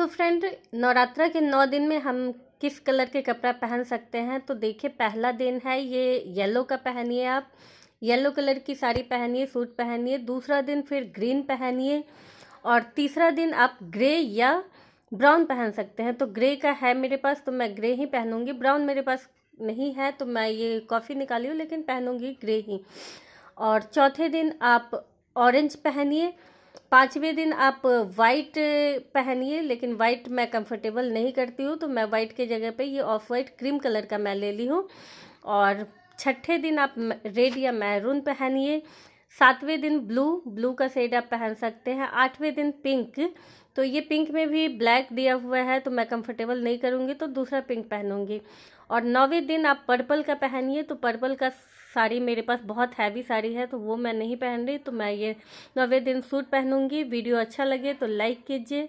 तो फ्रेंड नवरात्रा के नौ दिन में हम किस कलर के कपड़ा पहन सकते हैं तो देखिए पहला दिन है ये येलो का पहनिए आप येलो कलर की साड़ी पहनिए सूट पहनिए दूसरा दिन फिर ग्रीन पहनिए और तीसरा दिन आप ग्रे या ब्राउन पहन सकते हैं तो ग्रे का है मेरे पास तो मैं ग्रे ही पहनूंगी ब्राउन मेरे पास नहीं है तो मैं ये कॉफ़ी निकाली हूँ लेकिन पहनूंगी ग्रे ही और चौथे दिन आप ऑरेंज पहनिए पाँचवें दिन आप वाइट पहनिए लेकिन वाइट मैं कंफर्टेबल नहीं करती हूँ तो मैं वाइट के जगह पे ये ऑफ वाइट क्रीम कलर का मैं ले ली हूँ और छठे दिन आप रेड या मैरून पहनिए सातवें दिन ब्लू ब्लू का सेट आप पहन सकते हैं आठवें दिन पिंक तो ये पिंक में भी ब्लैक दिया हुआ है तो मैं कंफर्टेबल नहीं करूँगी तो दूसरा पिंक पहनूँगी और नौवें दिन आप पर्पल का पहनिए तो पर्पल का साड़ी मेरे पास बहुत हैवी साड़ी है तो वो मैं नहीं पहन रही तो मैं ये नौवें दिन सूट पहनूँगी वीडियो अच्छा लगे तो लाइक कीजिए